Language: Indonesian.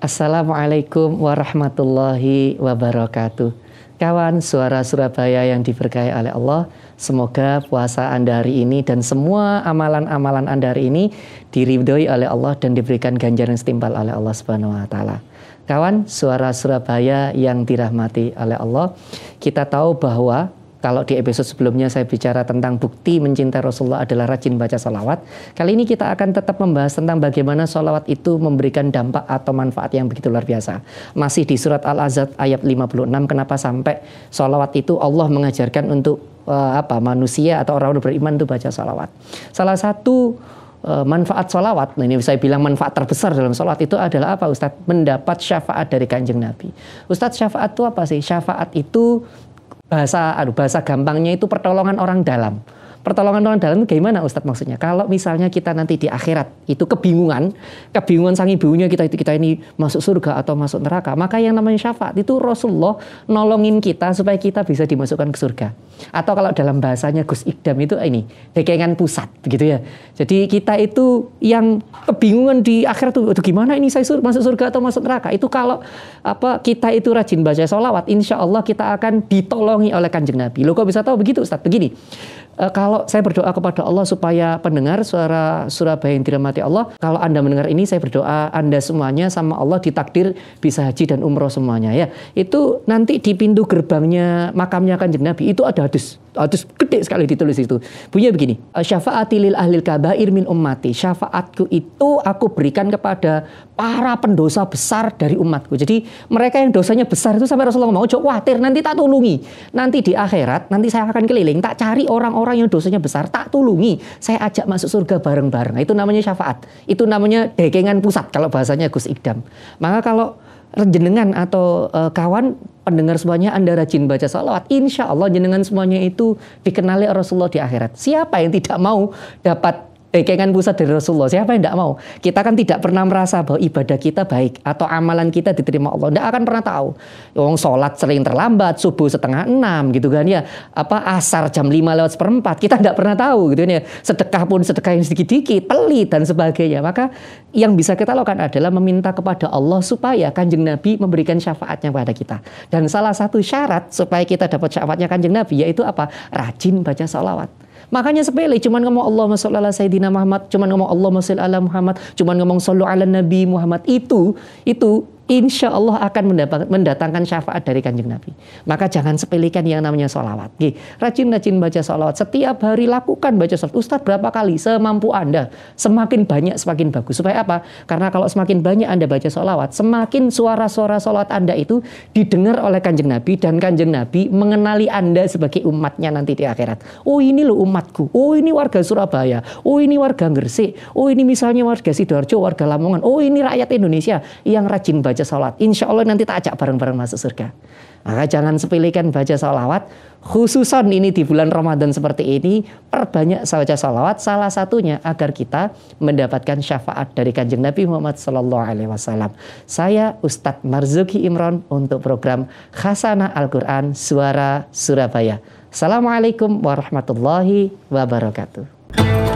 Assalamualaikum warahmatullahi wabarakatuh. Kawan suara Surabaya yang diberkahi oleh Allah, semoga puasa Anda hari ini dan semua amalan-amalan Anda hari ini diridhoi oleh Allah dan diberikan ganjaran setimpal oleh Allah Subhanahu wa taala. Kawan suara Surabaya yang dirahmati oleh Allah, kita tahu bahwa kalau di episode sebelumnya saya bicara tentang bukti mencintai Rasulullah adalah rajin baca salawat. Kali ini kita akan tetap membahas tentang bagaimana salawat itu memberikan dampak atau manfaat yang begitu luar biasa. Masih di surat Al-Azad ayat 56 kenapa sampai salawat itu Allah mengajarkan untuk uh, apa manusia atau orang-orang beriman itu baca salawat. Salah satu eh, manfaat sholawat, nah ini saya bilang manfaat terbesar dalam sholawat itu adalah apa Ustadz? Mendapat syafaat dari kanjeng Nabi. Ustadz syafaat itu apa sih? Syafaat itu bahasa aduh bahasa gampangnya itu pertolongan orang dalam. Pertolongan orang dalam itu gimana Ustadz maksudnya? Kalau misalnya kita nanti di akhirat itu kebingungan, kebingungan sang ibunya kita itu kita ini masuk surga atau masuk neraka, maka yang namanya syafaat itu Rasulullah nolongin kita supaya kita bisa dimasukkan ke surga. Atau kalau dalam bahasanya Gus Ikdam itu eh, ini dekengan pusat gitu ya. Jadi kita itu yang kebingungan di akhirat itu gimana ini saya sur masuk surga atau masuk neraka? Itu kalau apa kita itu rajin baca sholawat, insya Allah kita akan ditolongi oleh kanjeng Nabi. Lo kok bisa tahu begitu Ustadz? Begini, e, kalau saya berdoa kepada Allah supaya pendengar suara Surabaya yang dirahmati Allah, kalau Anda mendengar ini saya berdoa Anda semuanya sama Allah ditakdir bisa haji dan umroh semuanya ya. Itu nanti di pintu gerbangnya makamnya Kanjeng Nabi itu ada hadis. Hadis gede sekali ditulis itu. Bunyinya begini, syafaatilil ahlil kabair min ummati. Syafaatku itu aku berikan kepada para pendosa besar dari umatku. Jadi mereka yang dosanya besar itu sampai Rasulullah mau ojo khawatir, nanti tak tulungi. Nanti di akhirat, nanti saya akan keliling, tak cari orang-orang yang dosanya besar, tak tulungi. Saya ajak masuk surga bareng-bareng. Nah, itu namanya syafaat. Itu namanya dekengan pusat kalau bahasanya Gus Iqdam. Maka kalau jenengan atau e, kawan pendengar semuanya Anda rajin baca salawat, insya Allah jenengan semuanya itu dikenali Rasulullah di akhirat. Siapa yang tidak mau dapat eh, pusat dari Rasulullah. Siapa yang tidak mau? Kita kan tidak pernah merasa bahwa ibadah kita baik atau amalan kita diterima Allah. Tidak akan pernah tahu. Wong sholat sering terlambat, subuh setengah enam gitu kan ya. Apa asar jam lima lewat seperempat. Kita tidak pernah tahu gitu kan ya. Sedekah pun sedekah yang sedikit dikit, pelit dan sebagainya. Maka yang bisa kita lakukan adalah meminta kepada Allah supaya kanjeng Nabi memberikan syafaatnya kepada kita. Dan salah satu syarat supaya kita dapat syafaatnya kanjeng Nabi yaitu apa? Rajin baca sholawat. Makanya sepele, cuman ngomong Allah masuk ala sayyidina Muhammad, cuman ngomong Allah masuk ala Muhammad, cuman ngomong sallu ala nabi Muhammad. Itu itu insya Allah akan mendatangkan syafaat dari kanjeng Nabi. Maka jangan sepelekan yang namanya sholawat. Rajin-rajin baca sholawat. Setiap hari lakukan baca sholawat. Ustadz berapa kali? Semampu Anda. Semakin banyak semakin bagus. Supaya apa? Karena kalau semakin banyak Anda baca sholawat, semakin suara-suara sholawat Anda itu didengar oleh kanjeng Nabi. Dan kanjeng Nabi mengenali Anda sebagai umatnya nanti di akhirat. Oh ini loh umatku. Oh ini warga Surabaya. Oh ini warga Gresik. Oh ini misalnya warga Sidoarjo, warga Lamongan. Oh ini rakyat Indonesia yang rajin baca baca sholat. Insya Allah nanti tak ajak bareng-bareng masuk surga. Maka jangan sepelekan baca sholawat. khususan ini di bulan Ramadan seperti ini, perbanyak baca sholawat. Salah satunya agar kita mendapatkan syafaat dari kanjeng Nabi Muhammad Sallallahu Alaihi Wasallam. Saya Ustadz Marzuki Imron untuk program Khasana Al-Quran Suara Surabaya. Assalamualaikum warahmatullahi wabarakatuh.